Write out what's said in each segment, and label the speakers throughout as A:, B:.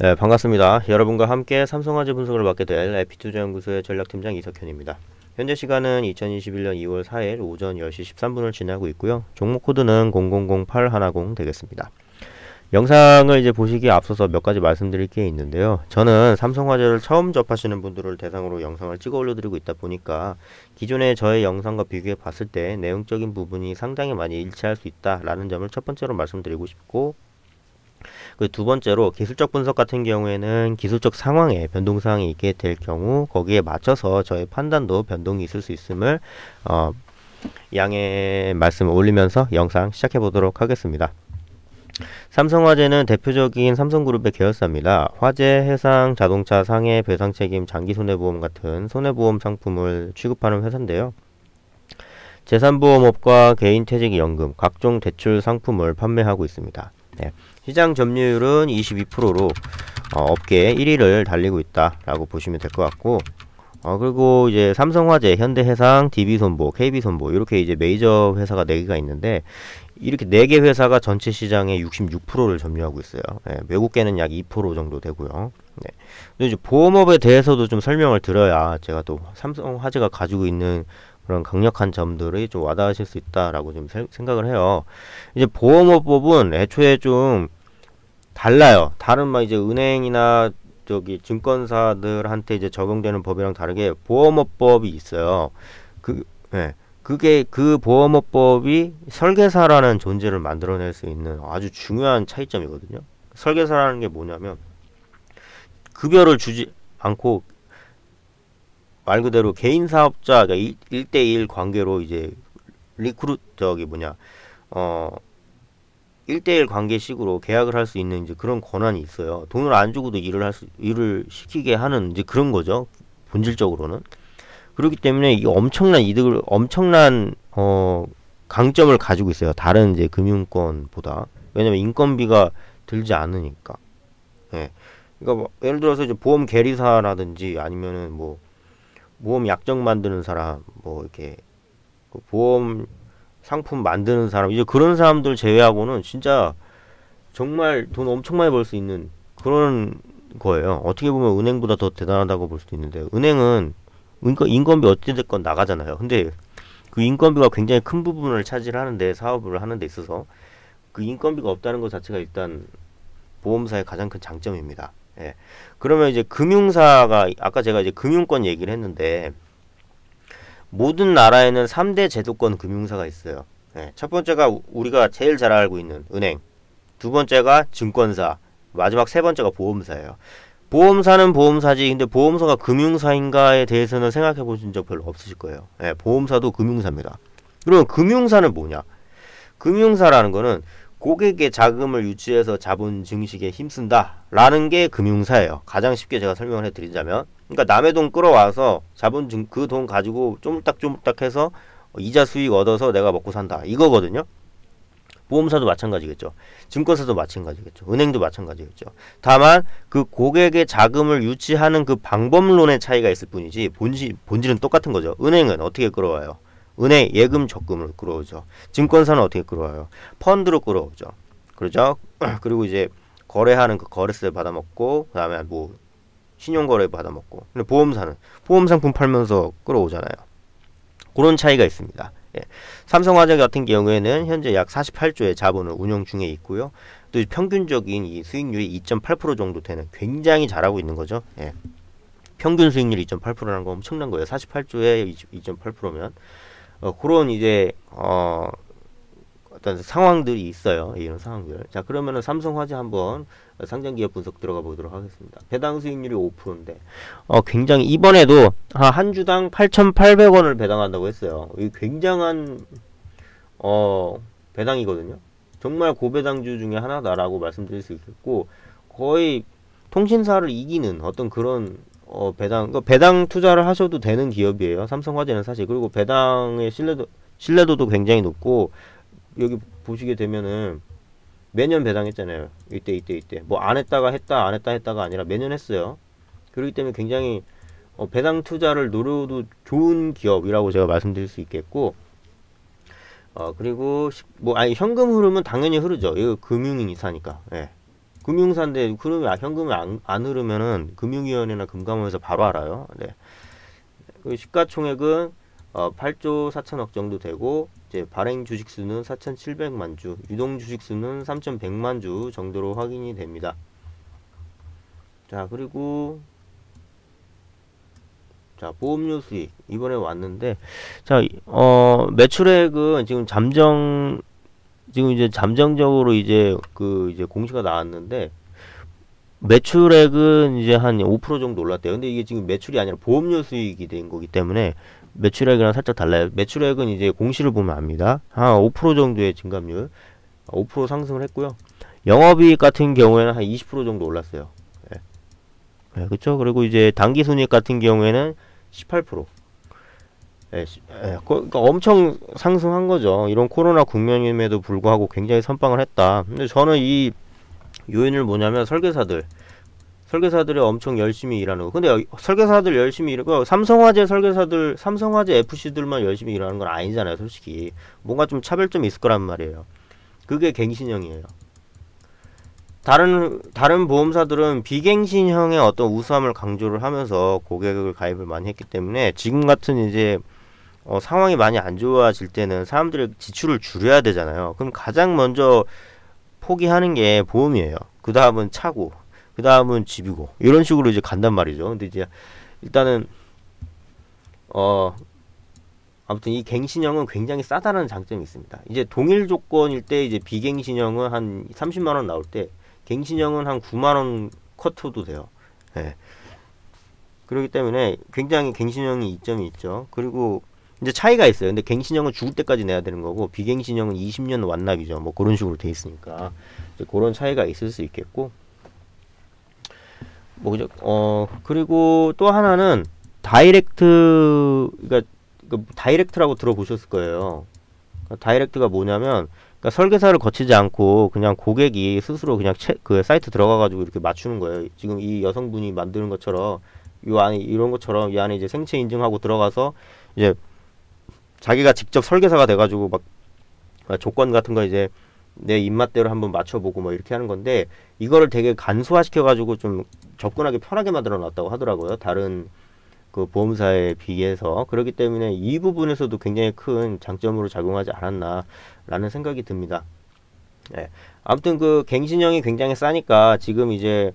A: 네, 반갑습니다. 여러분과 함께 삼성화재 분석을 맡게 될 에피투자연구소의 전략팀장 이석현입니다. 현재 시간은 2021년 2월 4일 오전 10시 13분을 지나고 있고요. 종목 코드는 000810 되겠습니다. 영상을 이제 보시기에 앞서서 몇 가지 말씀드릴 게 있는데요. 저는 삼성화재를 처음 접하시는 분들을 대상으로 영상을 찍어 올려드리고 있다 보니까 기존의 저의 영상과 비교해 봤을 때 내용적인 부분이 상당히 많이 일치할 수 있다라는 점을 첫 번째로 말씀드리고 싶고 그리고 두 번째로 기술적 분석 같은 경우에는 기술적 상황에 변동 사항이 있게 될 경우 거기에 맞춰서 저의 판단도 변동이 있을 수 있음을 어, 양해 말씀을 올리면서 영상 시작해 보도록 하겠습니다. 삼성화재는 대표적인 삼성그룹의 계열사입니다. 화재, 해상, 자동차, 상해, 배상 책임, 장기 손해보험 같은 손해보험 상품을 취급하는 회사인데요. 재산보험업과 개인퇴직연금, 각종 대출 상품을 판매하고 있습니다. 네. 시장 점유율은 22%로 어, 업계 1위를 달리고 있다라고 보시면 될 것 같고 어, 그리고 이제 삼성화재, 현대해상, DB손보, KB손보 이렇게 이제 메이저 회사가 4개가 있는데 이렇게 4개 회사가 전체 시장의 66%를 점유하고 있어요. 예, 외국계는 약 2% 정도 되고요. 네. 근데 이제 보험업에 대해서도 좀 설명을 드려야 제가 또 삼성화재가 가지고 있는 그런 강력한 점들이 좀 와닿으실 수 있다라고 좀 생각을 해요. 이제 보험업법은 애초에 좀 달라요. 다른 막 이제 은행이나 저기 증권사들한테 이제 적용되는 법이랑 다르게 보험업법이 있어요. 그 예. 그게 그 보험업법이 설계사라는 존재를 만들어낼 수 있는 아주 중요한 차이점이거든요. 설계사라는 게 뭐냐면 급여를 주지 않고 말 그대로 개인 사업자 그 그러니까 1대1 관계로 이제 리크루 저기 뭐냐 어 일대일 관계식으로 계약을 할 수 있는 이제 그런 권한이 있어요. 돈을 안 주고도 일을 할 수, 일을 시키게 하는 이제 그런 거죠. 본질적으로는. 그렇기 때문에 이 엄청난 이득을, 엄청난, 어, 강점을 가지고 있어요. 다른 이제 금융권보다. 왜냐면 인건비가 들지 않으니까. 예. 그러니까 뭐 예를 들어서 이제 보험 계리사라든지 아니면은 뭐, 보험 약정 만드는 사람, 뭐, 이렇게, 그 보험 상품 만드는 사람 이제 그런 사람들 제외하고는 진짜 정말 돈 엄청 많이 벌 수 있는 그런 거예요. 어떻게 보면 은행보다 더 대단하다고 볼 수도 있는데 은행은 인건, 인건비 어찌됐건 나가잖아요. 근데 그 인건비가 굉장히 큰 부분을 차지하는데 사업을 하는 데 있어서 그 인건비가 없다는 것 자체가 일단 보험사의 가장 큰 장점입니다. 예. 그러면 이제 금융사가 아까 제가 이제 금융권 얘기를 했는데 모든 나라에는 3대 제도권 금융사가 있어요. 네, 첫 번째가 우리가 제일 잘 알고 있는 은행, 두 번째가 증권사, 마지막 세 번째가 보험사예요. 보험사는 보험사지, 근데 보험사가 금융사인가에 대해서는 생각해 보신 적 별로 없으실 거예요. 네, 보험사도 금융사입니다. 그러 금융사는 뭐냐? 금융사라는 거는 고객의 자금을 유치해서 자본 증식에 힘쓴다라는 게 금융사예요. 가장 쉽게 제가 설명을 해드리자면, 그러니까 남의 돈 끌어와서 자본 증 그 돈 가지고 쪼딱쪼딱 해서 이자 수익 얻어서 내가 먹고 산다 이거거든요. 보험사도 마찬가지겠죠. 증권사도 마찬가지겠죠. 은행도 마찬가지겠죠. 다만 그 고객의 자금을 유치하는 그 방법론의 차이가 있을 뿐이지 본질 본질은 똑같은 거죠. 은행은 어떻게 끌어와요? 은행 예금 적금으로 끌어오죠. 증권사는 어떻게 끌어와요? 펀드로 끌어오죠. 그렇죠 그리고 이제 거래하는 그 거래세 받아먹고 그다음에 뭐 신용거래 받아먹고 근데 보험사는 보험상품 팔면서 끌어오잖아요. 그런 차이가 있습니다. 예. 삼성화재 같은 경우에는 현재 약 48조의 자본을 운용 중에 있고요. 또 평균적인 이 수익률이 2.8% 정도 되는 굉장히 잘하고 있는 거죠. 예. 평균 수익률 2.8%라는 건 엄청난 거예요. 48조에 2.8%면 어, 그런 이제 어 어떤 상황들이 있어요. 이런 상황들. 자, 그러면은 삼성화재 한번 상장 기업 분석 들어가 보도록 하겠습니다. 배당 수익률이 5%인데, 어, 굉장히 이번에도 한 주당 8,800원을 배당한다고 했어요. 이 굉장한, 어, 배당이거든요. 정말 고배당주 중에 하나다라고 말씀드릴 수 있겠고, 거의 통신사를 이기는 어떤 그런 어, 배당, 그러니까 배당 투자를 하셔도 되는 기업이에요. 삼성화재는 사실. 그리고 배당의 신뢰도, 신뢰도도 굉장히 높고, 여기 보시게 되면은 매년 배당했잖아요. 이때, 이때, 이때. 뭐 안 했다가 했다, 안 했다 했다가 아니라 매년 했어요. 그렇기 때문에 굉장히 어, 배당 투자를 노려도 좋은 기업이라고 제가 말씀드릴 수 있겠고, 어, 그리고, 뭐, 아니, 현금 흐름은 당연히 흐르죠. 이거 금융인이사니까. 예. 금융사인데 그러이 현금이 안, 안 흐르면은 금융위원회나 금감원에서 바로 알아요. 네. 그 시가총액은 어, 8조 4천억 정도 되고 이제 발행 주식 수는 4,700만 주, 유동 주식 수는 3,100만 주 정도로 확인이 됩니다. 자 그리고 자 보험료 수익 이번에 왔는데 자어 매출액은 지금 잠정 지금 이제 잠정적으로 이제 그 이제 공시가 나왔는데 매출액은 이제 한 5% 정도 올랐대요. 근데 이게 지금 매출이 아니라 보험료 수익이 된 거기 때문에 매출액이랑 살짝 달라요. 매출액은 이제 공시를 보면 압니다. 한 5% 정도의 증감률, 5% 상승을 했고요. 영업이익 같은 경우에는 한 20% 정도 올랐어요. 예. 예, 그렇죠. 그리고 이제 단기순이익 같은 경우에는 18%. 예, 예, 그, 그러니까 엄청 상승한 거죠. 이런 코로나 국면임에도 불구하고 굉장히 선빵을 했다. 근데 저는 이 요인을 뭐냐면 설계사들. 설계사들이 엄청 열심히 일하는 거. 근데 설계사들 열심히 일하고 삼성화재 설계사들, 삼성화재 FC들만 열심히 일하는 건 아니잖아요, 솔직히. 뭔가 좀 차별점이 있을 거란 말이에요. 그게 갱신형이에요. 다른 다른 보험사들은 비갱신형의 어떤 우수함을 강조를 하면서 고객을 가입을 많이 했기 때문에 지금 같은 이제 어, 상황이 많이 안 좋아질 때는 사람들의 지출을 줄여야 되잖아요. 그럼 가장 먼저 포기하는 게 보험이에요. 그 다음은 차고, 그 다음은 집이고 이런 식으로 이제 간단 말이죠. 근데 이제 일단은 어 아무튼 이 갱신형은 굉장히 싸다는 장점이 있습니다. 이제 동일 조건일 때 이제 비갱신형은 한 30만 원 나올 때 갱신형은 한 9만 원 커트도 돼요. 예. 그렇기 때문에 굉장히 갱신형이 이점이 있죠. 그리고 이제 차이가 있어요. 근데 갱신형은 죽을 때까지 내야 되는 거고 비갱신형은 20년 완납이죠. 뭐 그런 식으로 돼 있으니까 이제 그런 차이가 있을 수 있겠고 뭐죠? 어 그리고 또 하나는 다이렉트 그러니까, 그 다이렉트라고 들어보셨을 거예요. 그러니까 다이렉트가 뭐냐면 그러니까 설계사를 거치지 않고 그냥 고객이 스스로 그냥 채, 그 사이트 들어가가지고 이렇게 맞추는 거예요. 지금 이 여성분이 만드는 것처럼 이 안에 이런 것처럼 이 안에 이제 생체 인증하고 들어가서 이제 자기가 직접 설계사가 돼가지고 막 아, 조건 같은 거 이제 내 입맛대로 한번 맞춰보고 뭐 이렇게 하는 건데 이거를 되게 간소화시켜가지고 좀 접근하기 편하게 만들어놨다고 하더라고요. 다른 그 보험사에 비해서 그렇기 때문에 이 부분에서도 굉장히 큰 장점으로 작용하지 않았나라는 생각이 듭니다. 예. 아무튼 그 갱신형이 굉장히 싸니까 지금 이제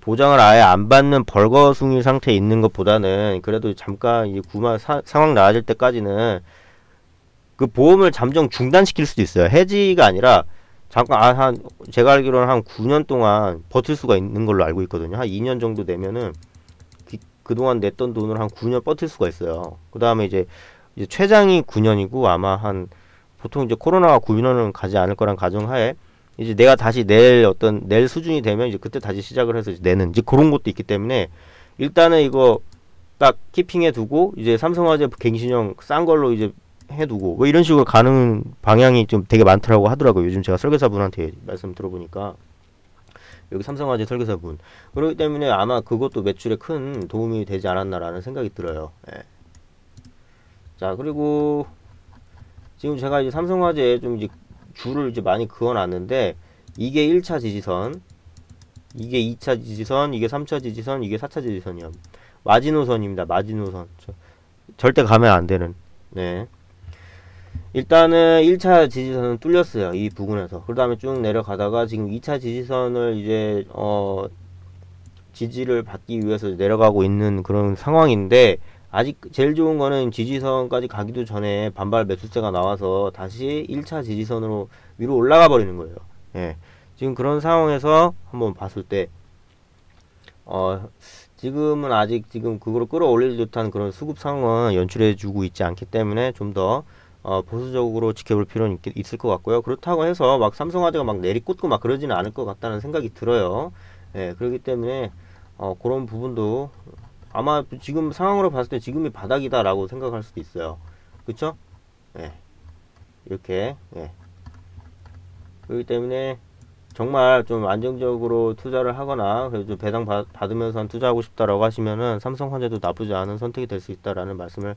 A: 보장을 아예 안 받는 벌거숭이 상태에 있는 것보다는 그래도 잠깐 이제 구마 사, 상황 나아질 때까지는 그 보험을 잠정 중단시킬 수도 있어요. 해지가 아니라 잠깐 아, 한 제가 알기로는 한 9년 동안 버틸 수가 있는 걸로 알고 있거든요. 한 2년 정도 되면은 그, 그동안 냈던 돈을 한 9년 버틸 수가 있어요. 그 다음에 이제, 이제 최장이 9년이고 아마 한 보통 이제 코로나가 9년은 가지 않을 거란 가정하에 이제 내가 다시 낼 어떤 낼 수준이 되면 이제 그때 다시 시작을 해서 이제 내는 이제 그런 것도 있기 때문에 일단은 이거 딱 키핑해 두고 이제 삼성화재 갱신형 싼 걸로 이제 해두고 뭐 이런 식으로 가는 방향이 좀 되게 많더라고 하더라고요. 요즘 제가 설계사분한테 말씀 들어보니까 여기 삼성화재 설계사분 그렇기 때문에 아마 그것도 매출에 큰 도움이 되지 않았나라는 생각이 들어요. 예. 자 그리고 지금 제가 이제 삼성화재 좀 이제 줄을 이제 많이 그어놨는데 이게 1차 지지선 이게 2차 지지선 이게 3차 지지선 이게 4차 지지선이요 마지노선입니다 마지노선 절대 가면 안 되는 네 일단은 1차 지지선은 뚫렸어요 이 부근에서 그 다음에 쭉 내려가다가 지금 2차 지지선을 이제 어 지지를 받기 위해서 내려가고 있는 그런 상황인데 아직 제일 좋은 거는 지지선까지 가기도 전에 반발 매수세가 나와서 다시 1차 지지선으로 위로 올라가 버리는 거예요. 예. 지금 그런 상황에서 한번 봤을 때, 어, 지금은 아직 지금 그거로 끌어올릴 듯한 그런 수급 상황은 연출해주고 있지 않기 때문에 좀더 어, 보수적으로 지켜볼 필요는 있, 을것 같고요. 그렇다고 해서 막 삼성화재가 막 내리꽂고 막 그러지는 않을 것 같다는 생각이 들어요. 예, 그렇기 때문에 어, 그런 부분도 아마 지금 상황으로 봤을 때 지금이 바닥이다라고 생각할 수도 있어요. 그쵸? 예. 이렇게, 예. 그렇기 때문에 정말 좀 안정적으로 투자를 하거나 그래도 배당 받, 으면서 투자하고 싶다라고 하시면은 삼성환자도 나쁘지 않은 선택이 될 수 있다라는 말씀을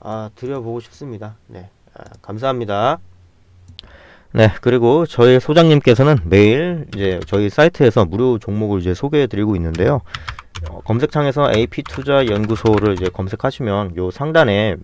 A: 아, 드려보고 싶습니다. 네. 아, 감사합니다. 네, 그리고 저희 소장님께서는 매일 이제 저희 사이트에서 무료 종목을 이제 소개해 드리고 있는데요. 어, 검색창에서 AP 투자 연구소를 이제 검색하시면 요 상단에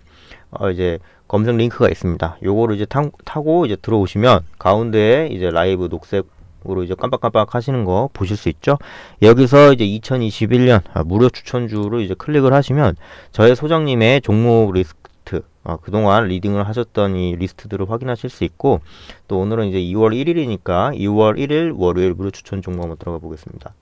A: 어, 이제 검색 링크가 있습니다. 요거를 이제 타, 타고 이제 들어오시면 가운데에 이제 라이브 녹색 으로 이제 깜빡깜빡 하시는 거 보실 수 있죠 여기서 이제 2021년 아, 무료 추천주를 이제 클릭을 하시면 저의 소장님의 종목 리스트 아, 그동안 리딩을 하셨던 이 리스트들을 확인하실 수 있고 또 오늘은 이제 2월 1일이니까 2월 1일 월요일 무료 추천 종목 한번 들어가 보겠습니다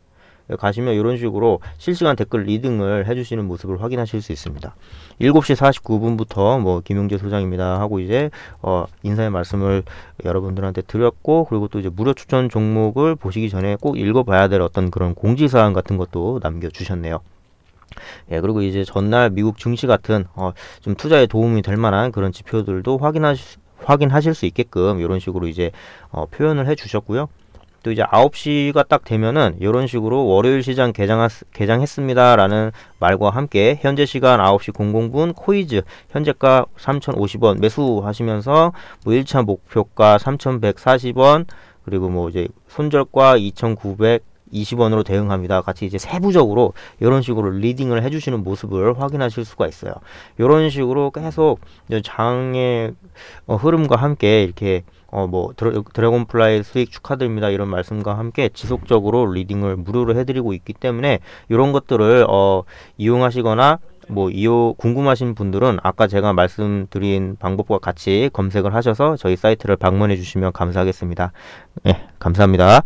A: 가시면 이런 식으로 실시간 댓글 리딩을 해주시는 모습을 확인하실 수 있습니다. 7시 49분부터 뭐 김용재 소장입니다 하고 이제 어 인사의 말씀을 여러분들한테 드렸고 그리고 또 이제 무료 추천 종목을 보시기 전에 꼭 읽어봐야 될 어떤 그런 공지사항 같은 것도 남겨주셨네요. 예, 그리고 이제 전날 미국 증시 같은 어, 좀 투자에 도움이 될 만한 그런 지표들도 확인하실, 확인하실 수 있게끔 이런 식으로 이제 어, 표현을 해 주셨고요. 또 이제 아홉 시가딱 되면은 이런 식으로 월요일 시장 개장 하 개장했습니다라는 말과 함께 현재 시간 아홉 시 공공 분 코이즈 현재가 삼천오십 원 매수하시면서 뭐일차 목표가 삼천백사십 원 그리고 뭐 이제 손절과 이천구백 20원으로 대응합니다. 같이 이제 세부적으로 이런 식으로 리딩을 해주시는 모습을 확인하실 수가 있어요. 이런 식으로 계속 장의 어, 흐름과 함께 이렇게 어뭐 드래곤플라이 수익 축하드립니다 이런 말씀과 함께 지속적으로 리딩을 무료로 해드리고 있기 때문에 이런 것들을 어 이용하시거나 뭐 이후 궁금하신 분들은 아까 제가 말씀드린 방법과 같이 검색을 하셔서 저희 사이트를 방문해 주시면 감사하겠습니다. 네, 감사합니다.